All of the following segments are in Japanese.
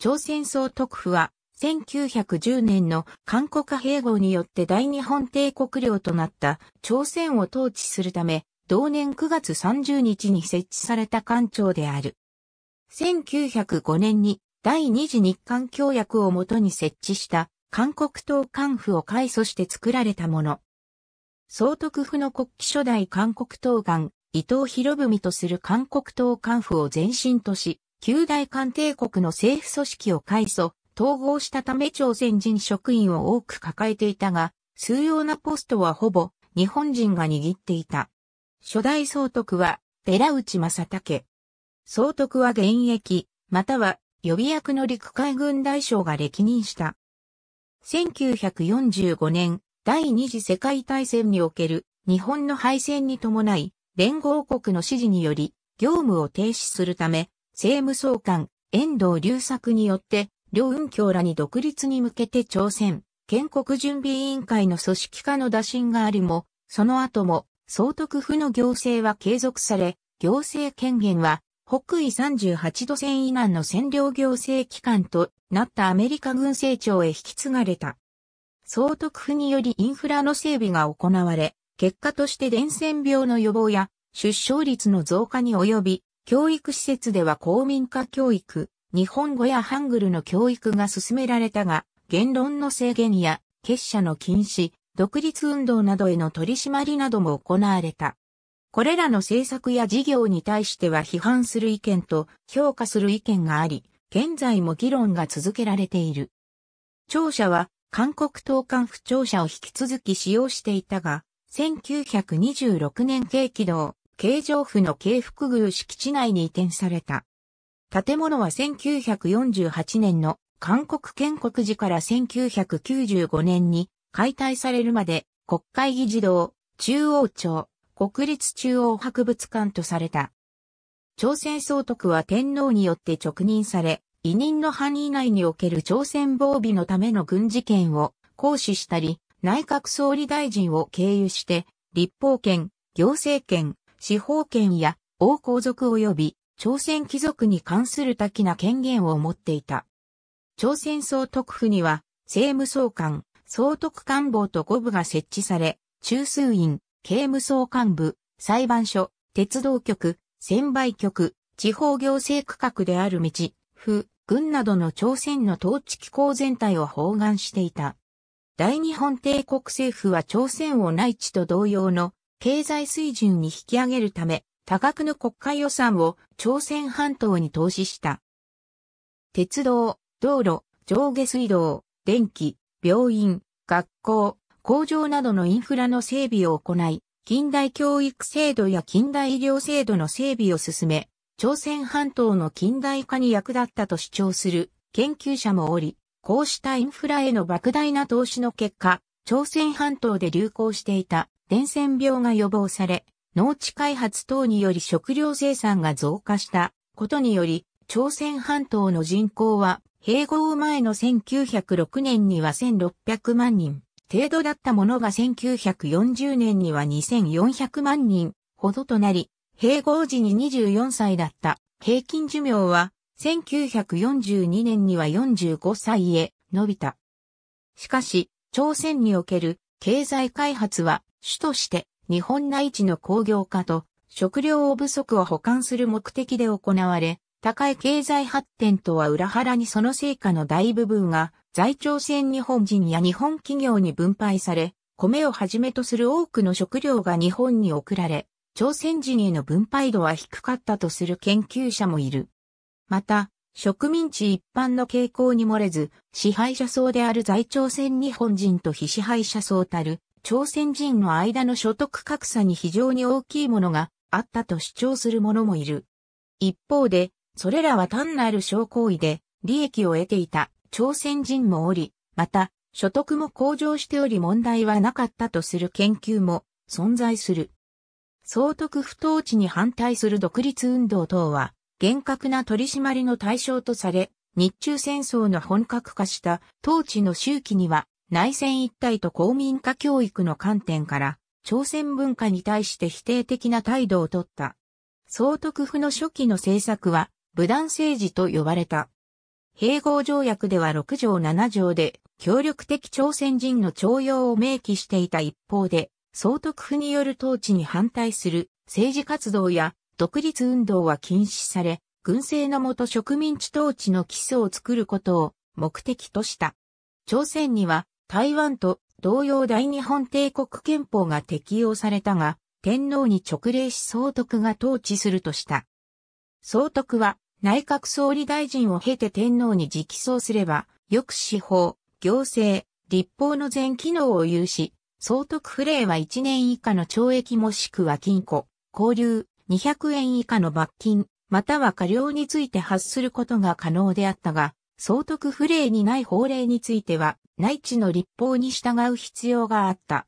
朝鮮総督府は、1910年の韓国併合によって大日本帝国領となった朝鮮を統治するため、同年9月30日に設置された官庁である。1905年に第二次日韓協約をもとに設置した韓国党官府を改組して作られたもの。総督府の国旗初代韓国党官伊藤博文とする韓国党官府を前身とし、旧大韓帝国の政府組織を改組、統合したため朝鮮人職員を多く抱えていたが、数要なポストはほぼ日本人が握っていた。初代総督は寺内正武。総督は現役、または予備役の陸海軍大将が歴任した。1945年、第二次世界大戦における日本の敗戦に伴い、連合国の指示により、業務を停止するため、政務総監、遠藤隆作によって、両運協らに独立に向けて挑戦、建国準備委員会の組織化の打診がありも、その後も、総督府の行政は継続され、行政権限は、北緯38度線以南の占領行政機関となったアメリカ軍政庁へ引き継がれた。総督府によりインフラの整備が行われ、結果として伝染病の予防や出生率の増加に及び、教育施設では公民化教育、日本語やハングルの教育が進められたが、言論の制限や結社の禁止、独立運動などへの取り締まりなども行われた。これらの政策や事業に対しては批判する意見と評価する意見があり、現在も議論が続けられている。庁舎は韓国党官府庁舎を引き続き使用していたが、1926年軽軌道、京城府の京福宮敷地内に移転された。建物は1948年の韓国建国時から1995年に解体されるまで国会議事堂、中央庁、国立中央博物館とされた。朝鮮総督は天皇によって直任され、委任の範囲内における朝鮮防備のための軍事権を行使したり、内閣総理大臣を経由して、立法権、行政権、司法権や王皇族及び朝鮮貴族に関する多岐な権限を持っていた。朝鮮総督府には政務総監、総督官房と五部が設置され、中枢院、刑務総監部、裁判所、鉄道局、専売局、地方行政区画である道、府、軍などの朝鮮の統治機構全体を包含していた。大日本帝国政府は朝鮮を内地と同様の経済水準に引き上げるため、多額の国家予算を朝鮮半島に投資した。鉄道、道路、上下水道、電気、病院、学校、工場などのインフラの整備を行い、近代教育制度や近代医療制度の整備を進め、朝鮮半島の近代化に役立ったと主張する研究者もおり、こうしたインフラへの莫大な投資の結果、朝鮮半島で流行していた伝染病が予防され、農地開発等により食料生産が増加したことにより、朝鮮半島の人口は併合前の1906年には1600万人程度だったものが1940年には2400万人ほどとなり、併合時に24歳だった平均寿命は1942年には45歳へ伸びた。しかし、朝鮮における経済開発は主として日本内地の工業化と食料不足を補完する目的で行われ、高い経済発展とは裏腹にその成果の大部分が在朝鮮日本人や日本企業に分配され、米をはじめとする多くの食料が日本に送られ、朝鮮人への分配度は低かったとする研究者もいる。また、植民地一般の傾向に漏れず、支配者層である在朝鮮日本人と非支配者層たる朝鮮人の間の所得格差に非常に大きいものがあったと主張する者もいる。一方で、それらは単なる商行為で利益を得ていた朝鮮人もおり、また、所得も向上しており問題はなかったとする研究も存在する。総督不当地に反対する独立運動等は、厳格な取り締まりの対象とされ、日中戦争の本格化した当地の周期には、内戦一体と公民化教育の観点から、朝鮮文化に対して否定的な態度をとった。総督府の初期の政策は、武断政治と呼ばれた。併合条約では6条7条で、協力的朝鮮人の徴用を明記していた一方で、総督府による統治に反対する政治活動や独立運動は禁止され、軍政のもと植民地統治の基礎を作ることを目的とした。朝鮮には台湾と同様大日本帝国憲法が適用されたが、天皇に直令し総督が統治するとした。総督は内閣総理大臣を経て天皇に直送すれば、抑止法、行政、立法の全機能を有し、総督府令は1年以下の懲役もしくは禁錮、交流、200円以下の罰金、または過料について発することが可能であったが、総督不礼にない法令については、内地の立法に従う必要があった。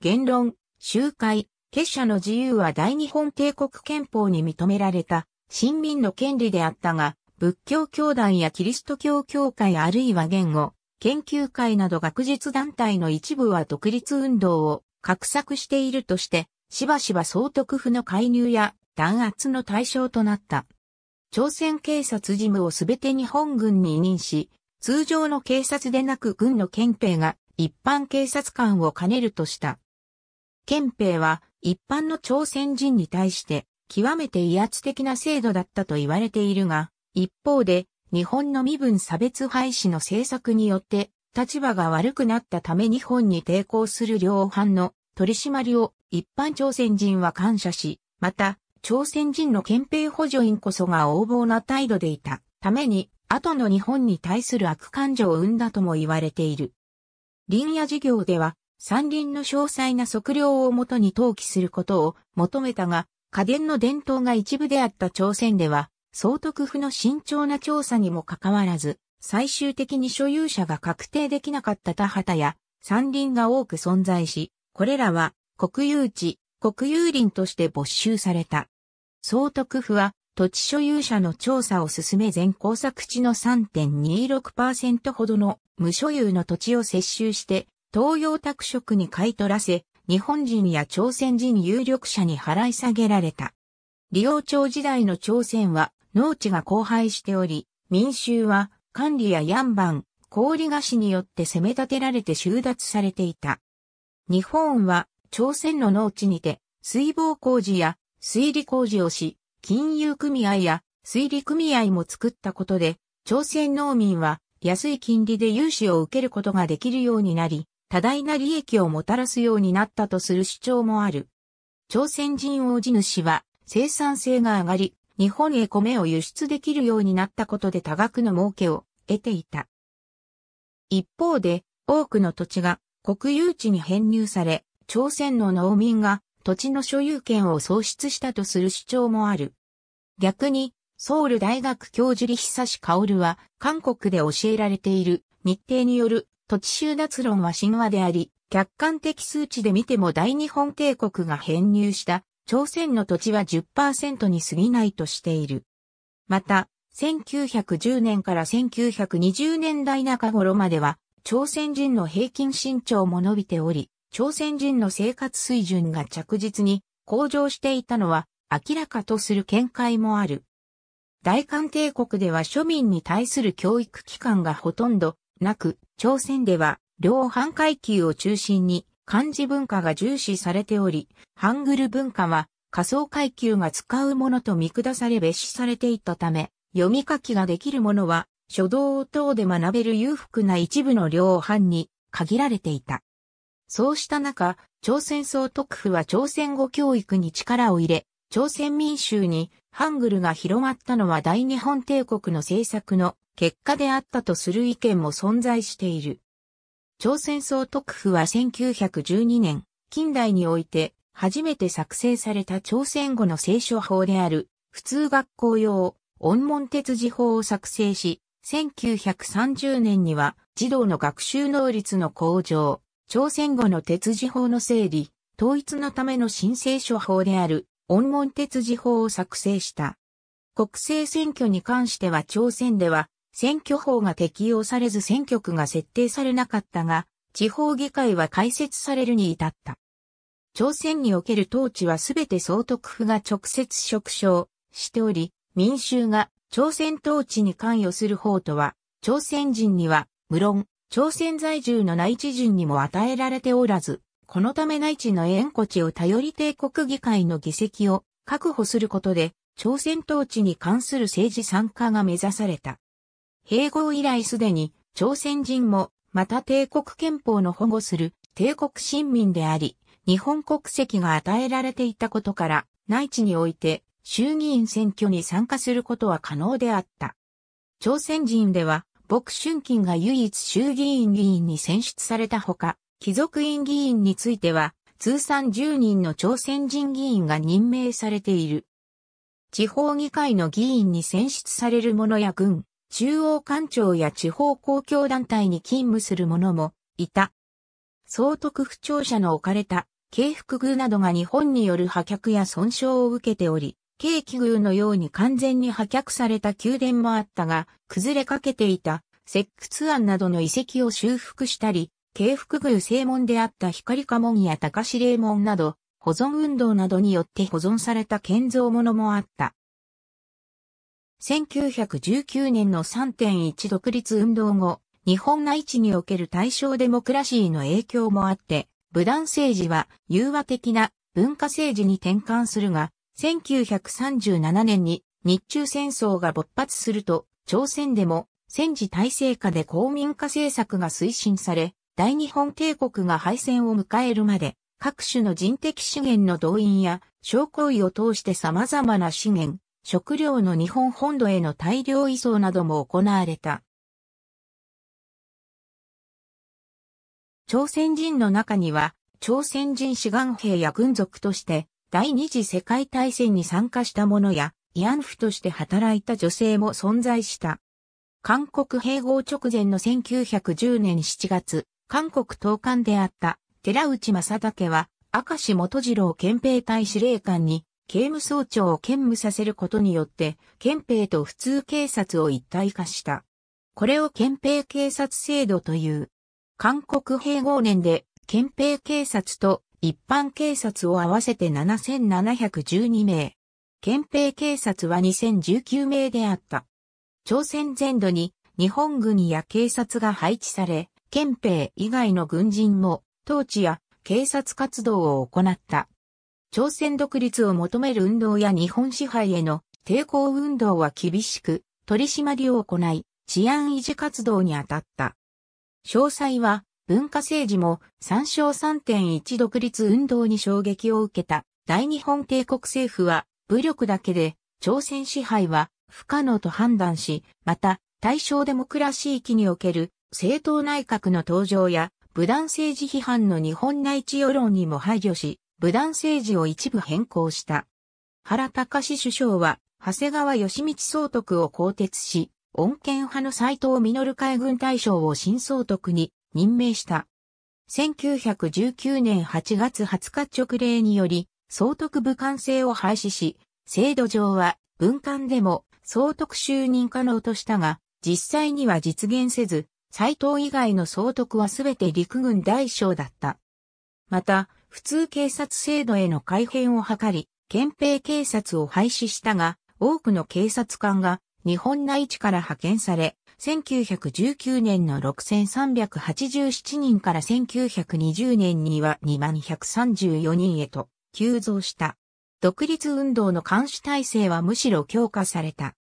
言論、集会、結社の自由は大日本帝国憲法に認められた、新民の権利であったが、仏教教団やキリスト教教会あるいは言語、研究会など学術団体の一部は独立運動を画策しているとして、しばしば総督府の介入や弾圧の対象となった。朝鮮警察事務をすべて日本軍に委任し、通常の警察でなく軍の憲兵が一般警察官を兼ねるとした。憲兵は一般の朝鮮人に対して極めて威圧的な制度だったと言われているが、一方で日本の身分差別廃止の政策によって立場が悪くなったため日本に抵抗する両藩の取り締まりを一般朝鮮人は感謝し、また、朝鮮人の憲兵補助員こそが横暴な態度でいたために、後の日本に対する悪感情を生んだとも言われている。林野事業では、山林の詳細な測量をもとに登記することを求めたが、家電の伝統が一部であった朝鮮では、総督府の慎重な調査にもかかわらず、最終的に所有者が確定できなかった田畑や山林が多く存在し、これらは国有地、国有林として没収された。総督府は土地所有者の調査を進め全工作地の3.26%ほどの無所有の土地を接収して東洋宅職に買い取らせ、日本人や朝鮮人有力者に払い下げられた。利用朝時代の朝鮮は農地が荒廃しており、民衆は管理やヤンバン、氷菓子によって攻め立てられて収奪されていた。日本は朝鮮の農地にて、水防工事や水利工事をし、金融組合や水利組合も作ったことで、朝鮮農民は安い金利で融資を受けることができるようになり、多大な利益をもたらすようになったとする主張もある。朝鮮人王子主は生産性が上がり、日本へ米を輸出できるようになったことで多額の儲けを得ていた。一方で、多くの土地が国有地に編入され、朝鮮の農民が土地の所有権を喪失したとする主張もある。逆に、ソウル大学教授李久薫は、韓国で教えられている日程による土地収奪論は神話であり、客観的数値で見ても大日本帝国が編入した朝鮮の土地は10%に過ぎないとしている。また、1910年から1920年代中頃までは、朝鮮人の平均身長も伸びており、朝鮮人の生活水準が着実に向上していたのは明らかとする見解もある。大韓帝国では庶民に対する教育機関がほとんどなく、朝鮮では両半階級を中心に漢字文化が重視されており、ハングル文化は仮想階級が使うものと見下され蔑視されていたため、読み書きができるものは書道等で学べる裕福な一部の両藩に限られていた。そうした中、朝鮮総督府は朝鮮語教育に力を入れ、朝鮮民衆にハングルが広まったのは大日本帝国の政策の結果であったとする意見も存在している。朝鮮総督府は1912年、近代において初めて作成された朝鮮語の聖書法である普通学校用音門鉄字法を作成し、1930年には児童の学習能率の向上、朝鮮語の鉄字法の整理、統一のための申請書法である、音文鉄字法を作成した。国政選挙に関しては朝鮮では、選挙法が適用されず選挙区が設定されなかったが、地方議会は開設されるに至った。朝鮮における統治はすべて総督府が直接職掌しており、民衆が朝鮮統治に関与する方とは、朝鮮人には、無論、朝鮮在住の内地人にも与えられておらず、このため内地の縁故地を頼り帝国議会の議席を確保することで、朝鮮統治に関する政治参加が目指された。併合以来すでに朝鮮人もまた帝国憲法の保護する帝国新民であり、日本国籍が与えられていたことから、内地において衆議院選挙に参加することは可能であった。朝鮮人では朴春金が唯一衆議院議員に選出されたほか、貴族院議員については、通算10人の朝鮮人議員が任命されている。地方議会の議員に選出される者や軍、中央官庁や地方公共団体に勤務する者もいた。総督府庁舎の置かれた、警服宮などが日本による破却や損傷を受けており、景気宮のように完全に破却された宮殿もあったが、崩れかけていた、石窟案などの遺跡を修復したり、京福宮正門であった光家門や高司令門など、保存運動などによって保存された建造物もあった。1919年の3.1独立運動後、日本内地における対象デモクラシーの影響もあって、武断政治は融和的な文化政治に転換するが、1937年に日中戦争が勃発すると、朝鮮でも戦時体制下で公民化政策が推進され、大日本帝国が敗戦を迎えるまで、各種の人的資源の動員や、商行為を通して様々な資源、食料の日本本土への大量移送なども行われた。朝鮮人の中には、朝鮮人志願兵や軍属として、第二次世界大戦に参加した者や、慰安婦として働いた女性も存在した。韓国併合直前の1910年7月、韓国統監であった寺内正武は、明石元次郎憲兵隊司令官に、刑務総長を兼務させることによって、憲兵と普通警察を一体化した。これを憲兵警察制度という。韓国併合年で憲兵警察と一般警察を合わせて7712名。憲兵警察は2019名であった。朝鮮全土に日本軍や警察が配置され、憲兵以外の軍人も統治や警察活動を行った。朝鮮独立を求める運動や日本支配への抵抗運動は厳しく取り締まりを行い、治安維持活動に当たった。詳細は文化政治も参照3.1独立運動に衝撃を受けた大日本帝国政府は武力だけで朝鮮支配は不可能と判断し、また大正デモクラシー期における政党内閣の登場や武断政治批判の日本内地世論にも配慮し、武断政治を一部変更した。原隆首相は、長谷川義道総督を更迭し、穏健派の斎藤実海軍大将を新総督に任命した。1919年8月20日直令により、総督武官制を廃止し、制度上は文官でも総督就任可能としたが、実際には実現せず、斎藤以外の総督はすべて陸軍大将だった。また、普通警察制度への改変を図り、憲兵警察を廃止したが、多くの警察官が日本内地から派遣され、1919年の6387人から1920年には2134人へと急増した。独立運動の監視体制はむしろ強化された。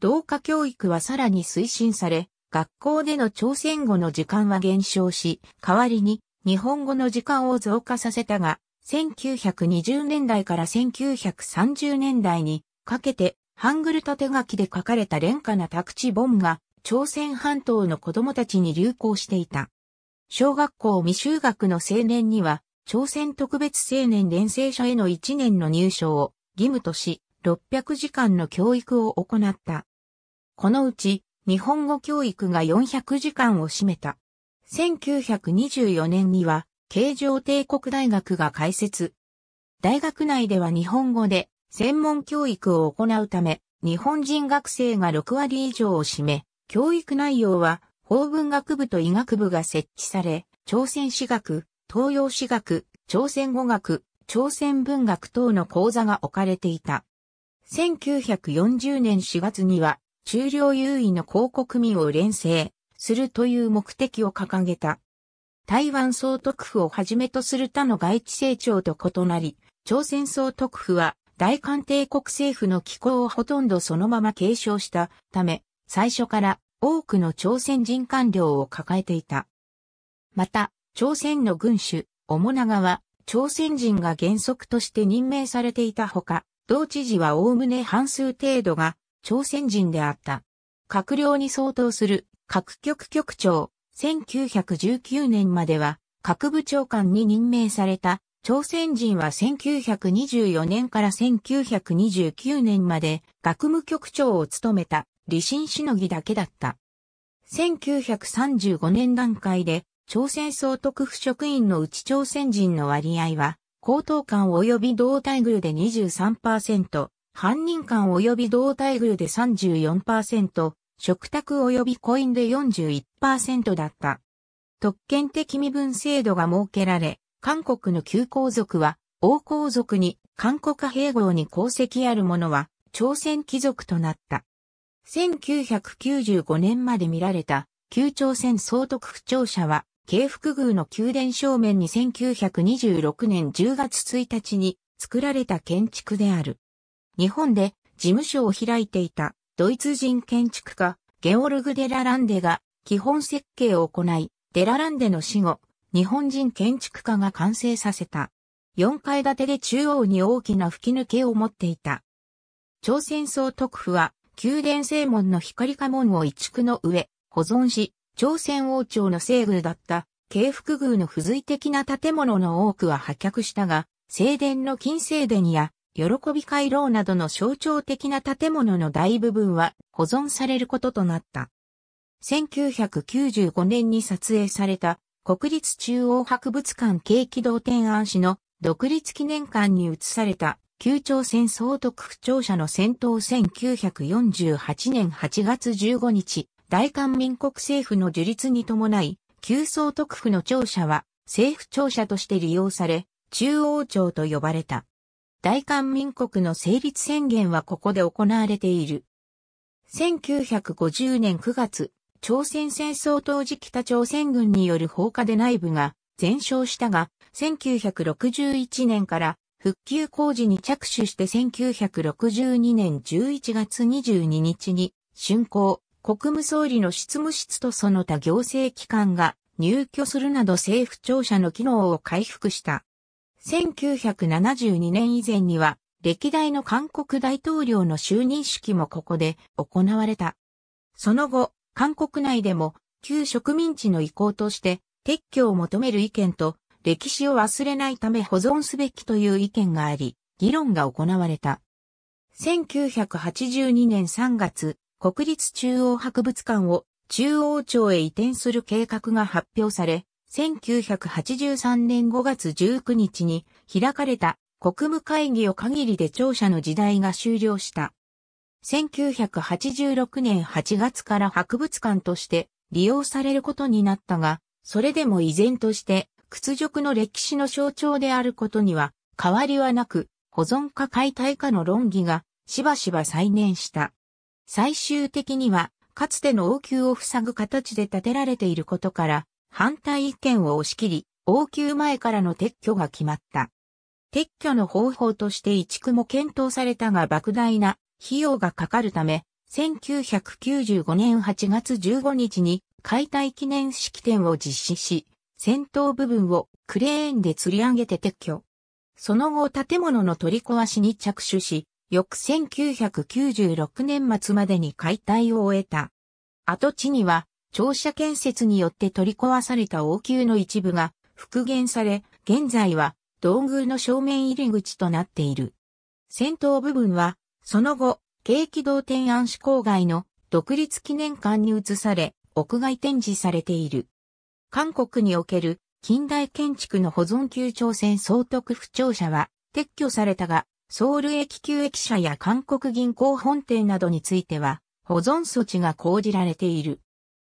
同化教育はさらに推進され、学校での朝鮮語の時間は減少し、代わりに日本語の時間を増加させたが、1920年代から1930年代にかけてハングル縦書きで書かれた廉価な宅地本が朝鮮半島の子供たちに流行していた。小学校未就学の青年には、朝鮮特別青年連成者への1年の入賞を義務とし、600時間の教育を行った。このうち、日本語教育が400時間を占めた。1924年には、京城帝国大学が開設。大学内では日本語で専門教育を行うため、日本人学生が6割以上を占め、教育内容は、法文学部と医学部が設置され、朝鮮史学、東洋史学、朝鮮語学、朝鮮文学等の講座が置かれていた。1940年4月には、中領優位の広告民を連成するという目的を掲げた。台湾総督府をはじめとする他の外地成長と異なり、朝鮮総督府は大韓帝国政府の機構をほとんどそのまま継承したため、最初から多くの朝鮮人官僚を抱えていた。また、朝鮮の軍主、主長は、朝鮮人が原則として任命されていたほか、同知事はおおむね半数程度が朝鮮人であった。閣僚に相当する各局局長、1919年までは各部長官に任命された朝鮮人は1924年から1929年まで学務局長を務めた李信しのぎだけだった。1935年段階で、朝鮮総督府職員のうち朝鮮人の割合は、高等官及び同待遇で23%、犯人官及び同待遇で34%、食卓及びコインで41%だった。特権的身分制度が設けられ、韓国の旧皇族は、王皇族に、韓国併合に功績ある者は、朝鮮貴族となった。1995年まで見られた、旧朝鮮総督府庁舎は、京福宮の宮殿正面に1926年10月1日に作られた建築である。日本で事務所を開いていたドイツ人建築家ゲオルグ・デラランデが基本設計を行い、デラランデの死後、日本人建築家が完成させた。4階建てで中央に大きな吹き抜けを持っていた。朝鮮総督府は宮殿正門の光家門を移築の上、保存し、朝鮮王朝の西宮だった慶福宮の付随的な建物の多くは破却したが、正殿の金正殿や、喜び回廊などの象徴的な建物の大部分は保存されることとなった。1995年に撮影された国立中央博物館景気堂天安市の独立記念館に移された旧朝鮮総督府庁舎の戦闘1948年8月15日、大韓民国政府の樹立に伴い、旧総督府の庁舎は政府庁舎として利用され、中央庁と呼ばれた。大韓民国の成立宣言はここで行われている。1950年9月、朝鮮戦争当時北朝鮮軍による放火で内部が全焼したが、1961年から復旧工事に着手して1962年11月22日に、竣工、国務総理の執務室とその他行政機関が入居するなど政府庁舎の機能を回復した。1972年以前には、歴代の韓国大統領の就任式もここで行われた。その後、韓国内でも旧植民地の意向として撤去を求める意見と歴史を忘れないため保存すべきという意見があり、議論が行われた。1982年3月、国立中央博物館を中央庁へ移転する計画が発表され、1983年5月19日に開かれた国務会議を限りで庁舎の時代が終了した。1986年8月から博物館として利用されることになったが、それでも依然として屈辱の歴史の象徴であることには変わりはなく、保存か解体かの論議がしばしば再燃した。最終的には、かつての王宮を塞ぐ形で建てられていることから、反対意見を押し切り、王宮前からの撤去が決まった。撤去の方法として移築も検討されたが莫大な費用がかかるため、1995年8月15日に解体記念式典を実施し、先頭部分をクレーンで吊り上げて撤去。その後建物の取り壊しに着手し、翌1996年末までに解体を終えた。跡地には庁舎建設によって取り壊された王宮の一部が復元され、現在は道具の正面入り口となっている。先頭部分は、その後、景気道天安市郊外の独立記念館に移され、屋外展示されている。韓国における近代建築の保存旧朝鮮総督府庁舎は撤去されたが、ソウル駅旧駅舎や韓国銀行本店などについては保存措置が講じられている。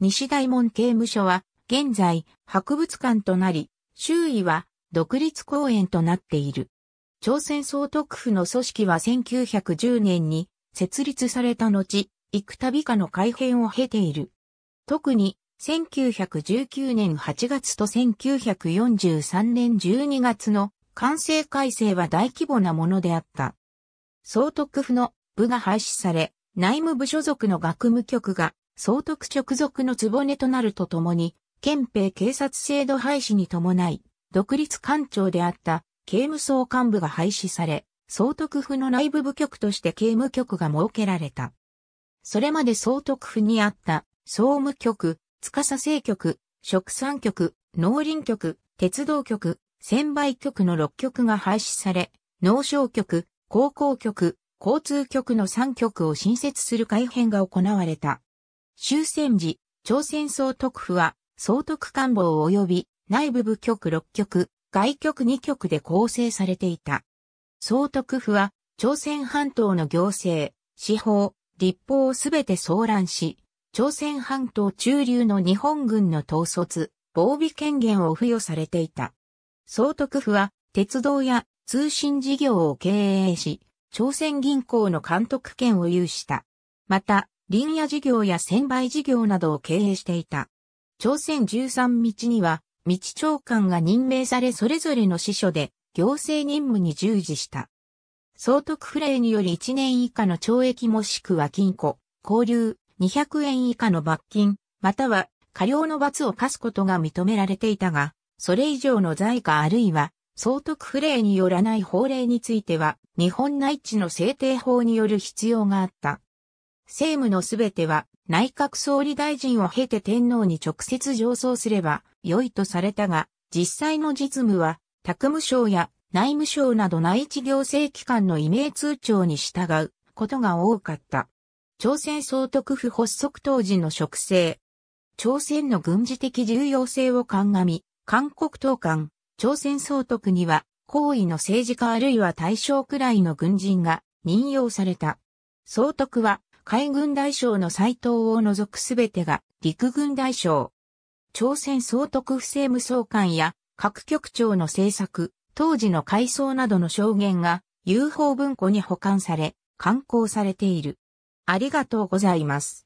西大門刑務所は現在博物館となり、周囲は独立公園となっている。朝鮮総督府の組織は1910年に設立された後、幾度かの改変を経ている。特に1919年8月と1943年12月の完成改正は大規模なものであった。総督府の部が廃止され、内務部所属の学務局が総督直属の壺となるとともに、憲兵警察制度廃止に伴い、独立官庁であった刑務総幹部が廃止され、総督府の内部部局として刑務局が設けられた。それまで総督府にあった総務局、司政局、食産局、農林局、鉄道局、専売局の6局が廃止され、農商局、高校局、交通局の3局を新設する改編が行われた。終戦時、朝鮮総督府は、総督官房及び内部部局6局、外局2局で構成されていた。総督府は、朝鮮半島の行政、司法、立法をすべて騒乱し、朝鮮半島中流の日本軍の統率、防備権限を付与されていた。総督府は、鉄道や通信事業を経営し、朝鮮銀行の監督権を有した。また、林野事業や専売事業などを経営していた。朝鮮十三日には、道長官が任命されそれぞれの司書で、行政任務に従事した。総督府令により1年以下の懲役もしくは禁錮、交流、200円以下の罰金、または過料の罰を課すことが認められていたが、それ以上の罪かあるいは、総督不令によらない法令については、日本内地の制定法による必要があった。政務のすべては、内閣総理大臣を経て天皇に直接上奏すれば、良いとされたが、実際の実務は、宅務省や内務省など内地行政機関の異名通帳に従うことが多かった。朝鮮総督府発足当時の職制。朝鮮の軍事的重要性を鑑み、韓国当官、朝鮮総督には、高位の政治家あるいは大将くらいの軍人が任用された。総督は、海軍大将の斎藤を除くすべてが陸軍大将。朝鮮総督府政務総監や各局長の政策、当時の改装などの証言が UFO 文庫に保管され、刊行されている。ありがとうございます。